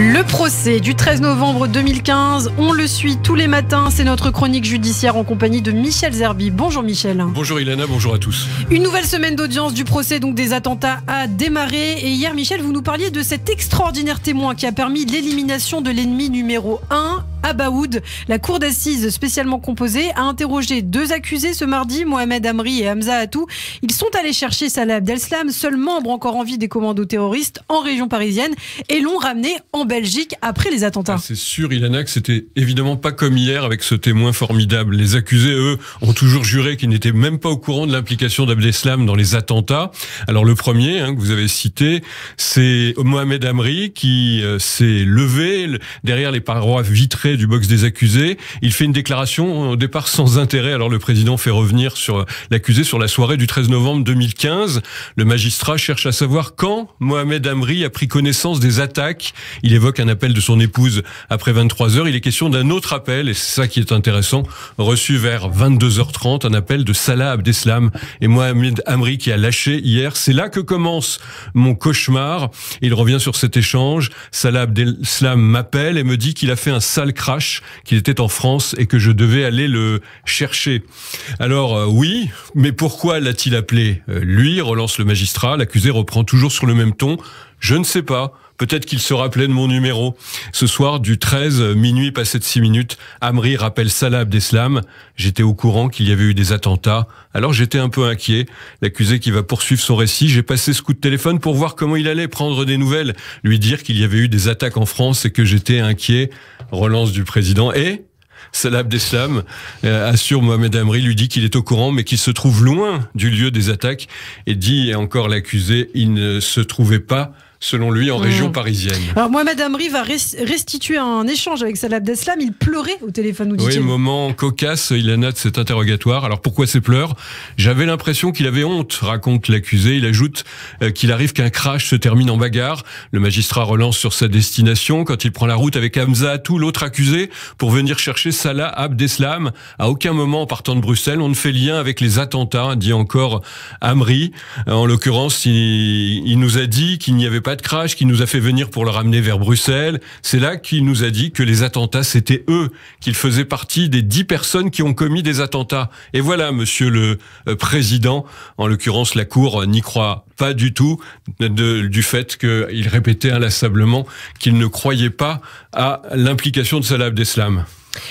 Le procès du 13 novembre 2015, on le suit tous les matins, c'est notre chronique judiciaire en compagnie de Michel Zerbi. Bonjour Michel. Bonjour Ilana, bonjour à tous. Une nouvelle semaine d'audience du procès donc des attentats a démarré et hier Michel, vous nous parliez de cet extraordinaire témoin qui a permis l'élimination de l'ennemi numéro 1, Abaoud. La cour d'assises spécialement composée a interrogé deux accusés ce mardi, Mohamed Amri et Hamza Atou. Ils sont allés chercher Salah Abdeslam, seul membre encore en vie des commandos terroristes en région parisienne, et l'ont ramené en Belgique après les attentats. Ah, c'est sûr, Ilana, que c'était évidemment pas comme hier avec ce témoin formidable. Les accusés, eux, ont toujours juré qu'ils n'étaient même pas au courant de l'implication d'Abdeslam dans les attentats. Alors le premier hein, que vous avez cité, c'est Mohamed Amri qui euh, s'est levé derrière les parois vitrées du box des accusés. Il fait une déclaration au départ sans intérêt. Alors le président fait revenir sur l'accusé sur la soirée du 13 novembre 2015. Le magistrat cherche à savoir quand Mohamed Amri a pris connaissance des attaques. Il évoque un appel de son épouse après 23 heures. Il est question d'un autre appel, et c'est ça qui est intéressant, reçu vers 22h30, un appel de Salah Abdeslam et Mohamed Amri qui a lâché hier. C'est là que commence mon cauchemar. Il revient sur cet échange. Salah Abdeslam m'appelle et me dit qu'il a fait un sale crâne qu'il était en France et que je devais aller le chercher. Alors euh, oui, mais pourquoi l'a-t-il appelé euh, Lui relance le magistrat, l'accusé reprend toujours sur le même ton. Je ne sais pas. Peut-être qu'il se rappelait de mon numéro. Ce soir, du 13, minuit passé de 6 minutes, Amri rappelle Salah Abdeslam. J'étais au courant qu'il y avait eu des attentats, alors j'étais un peu inquiet. L'accusé qui va poursuivre son récit, j'ai passé ce coup de téléphone pour voir comment il allait prendre des nouvelles, lui dire qu'il y avait eu des attaques en France et que j'étais inquiet. Relance du président. Et Salah Abdeslam euh, assure Mohamed Amri, lui dit qu'il est au courant, mais qu'il se trouve loin du lieu des attaques et dit, encore l'accusé, il ne se trouvait pas selon lui, en région hmm. parisienne. Alors Mohamed Amri va restituer un échange avec Salah Abdeslam. Il pleurait au téléphone, nous dit-il. Oui, moment cocasse, il a de cet interrogatoire. Alors pourquoi ces pleurs J'avais l'impression qu'il avait honte, raconte l'accusé. Il ajoute euh, qu'il arrive qu'un crash se termine en bagarre. Le magistrat relance sur sa destination quand il prend la route avec Hamza, tout l'autre accusé, pour venir chercher Salah Abdeslam. À aucun moment, en partant de Bruxelles, on ne fait lien avec les attentats, dit encore Amri. En l'occurrence, il, nous a dit qu'il n'y avait pas de crash, qui nous a fait venir pour le ramener vers Bruxelles. C'est là qu'il nous a dit que les attentats, c'était eux, qu'ils faisaient partie des dix personnes qui ont commis des attentats. Et voilà, monsieur le euh, président, en l'occurrence la Cour n'y croit pas du tout du fait qu'il répétait inlassablement qu'il ne croyait pas à l'implication de Salah Abdeslam.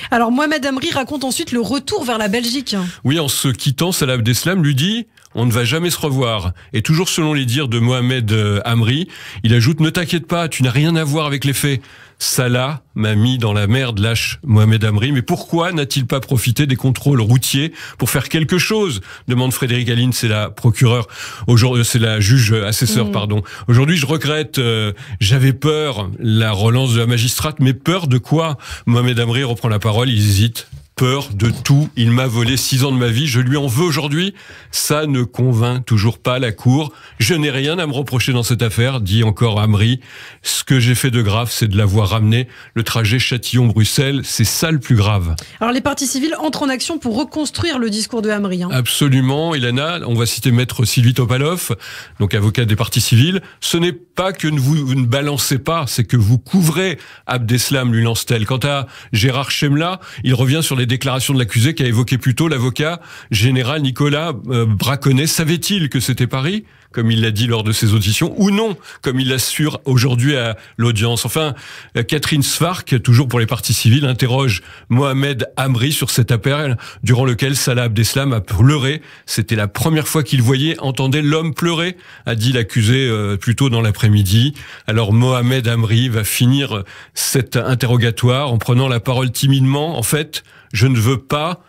Alors Mohamed Amri raconte ensuite le retour vers la Belgique. Oui, en se quittant, Salah Abdeslam lui dit on ne va jamais se revoir. Et toujours selon les dires de Mohamed euh, Amri, il ajoute Ne t'inquiète pas, tu n'as rien à voir avec les faits. Salah m'a mis dans la merde, lâche Mohamed Amri. Mais pourquoi n'a-t-il pas profité des contrôles routiers pour faire quelque chose demande Frédéric Aline, c'est la procureure, aujourd'hui, euh, c'est la juge assesseur, mm. pardon. Aujourd'hui, je regrette, euh, j'avais peur, la relance de la magistrate, mais peur de quoi Mohamed Amri reprend la parole, il hésite, peur de tout. Il m'a volé six ans de ma vie. Je lui en veux aujourd'hui. Ça ne convainc toujours pas la cour. Je n'ai rien à me reprocher dans cette affaire, dit encore Amri. Ce que j'ai fait de grave, c'est de l'avoir ramené. Le trajet Châtillon-Bruxelles, c'est ça le plus grave. Alors les partis civils entrent en action pour reconstruire le discours de Amri. Hein. Absolument, Ilana. On va citer maître Sylvie Topalov, donc avocat des partis civils. Ce n'est pas que vous, vous ne balancez pas, c'est que vous couvrez. Abdeslam lui lance-t-elle. Quant à Gérard Chemla, il revient sur les déclaration de l'accusé qu'a évoqué plus tôt l'avocat général Nicolas euh, Braconnet. Savait-il que c'était Paris comme il l'a dit lors de ses auditions, ou non, comme il l'assure aujourd'hui à l'audience. Enfin, euh, Catherine Svark, toujours pour les parties civiles, interroge Mohamed Amri sur cet appel durant lequel Salah Abdeslam a pleuré. C'était la première fois qu'il voyait, entendait l'homme pleurer, a dit l'accusé euh, plus tôt dans l'après-midi. Alors Mohamed Amri va finir euh, cet interrogatoire en prenant la parole timidement. En fait, je ne veux pas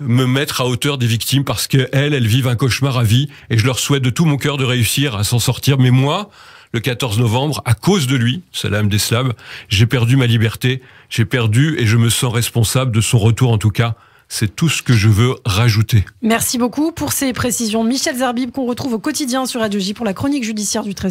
me mettre à hauteur des victimes parce qu'elles, elles vivent un cauchemar à vie et je leur souhaite de tout mon cœur de réussir à s'en sortir. Mais moi, le 14 novembre, à cause de lui, Salam deslam j'ai perdu ma liberté, j'ai perdu et je me sens responsable de son retour en tout cas. C'est tout ce que je veux rajouter. Merci beaucoup pour ces précisions. Michel Zarbib, qu'on retrouve au quotidien sur Radio J pour la chronique judiciaire du 13.